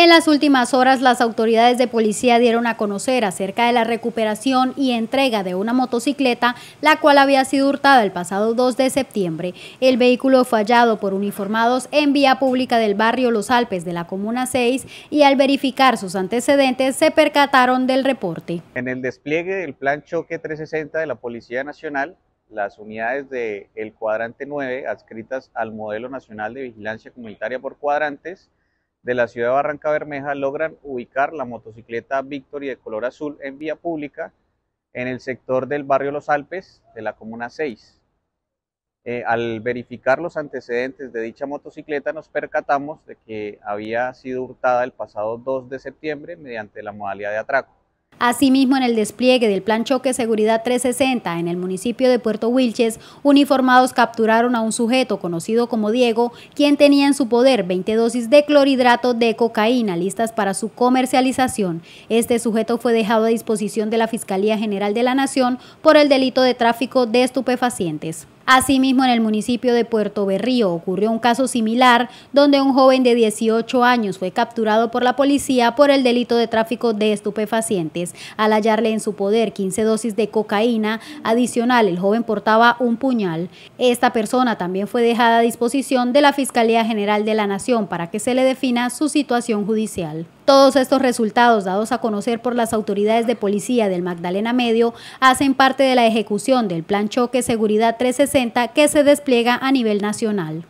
En las últimas horas, las autoridades de policía dieron a conocer acerca de la recuperación y entrega de una motocicleta, la cual había sido hurtada el pasado 2 de septiembre. El vehículo fue hallado por uniformados en vía pública del barrio Los Alpes de la Comuna 6 y al verificar sus antecedentes se percataron del reporte. En el despliegue del Plan Choque 360 de la Policía Nacional, las unidades del cuadrante 9 adscritas al Modelo Nacional de Vigilancia Comunitaria por Cuadrantes, de la ciudad de Barranca Bermeja logran ubicar la motocicleta Victory de color azul en vía pública en el sector del barrio Los Alpes de la Comuna 6. Eh, al verificar los antecedentes de dicha motocicleta nos percatamos de que había sido hurtada el pasado 2 de septiembre mediante la modalidad de atraco. Asimismo, en el despliegue del Plan Choque Seguridad 360 en el municipio de Puerto Wilches, uniformados capturaron a un sujeto conocido como Diego, quien tenía en su poder 20 dosis de clorhidrato de cocaína listas para su comercialización. Este sujeto fue dejado a disposición de la Fiscalía General de la Nación por el delito de tráfico de estupefacientes. Asimismo, en el municipio de Puerto Berrío ocurrió un caso similar donde un joven de 18 años fue capturado por la policía por el delito de tráfico de estupefacientes. Al hallarle en su poder 15 dosis de cocaína adicional, el joven portaba un puñal. Esta persona también fue dejada a disposición de la Fiscalía General de la Nación para que se le defina su situación judicial. Todos estos resultados dados a conocer por las autoridades de policía del Magdalena Medio hacen parte de la ejecución del Plan Choque Seguridad 360 que se despliega a nivel nacional.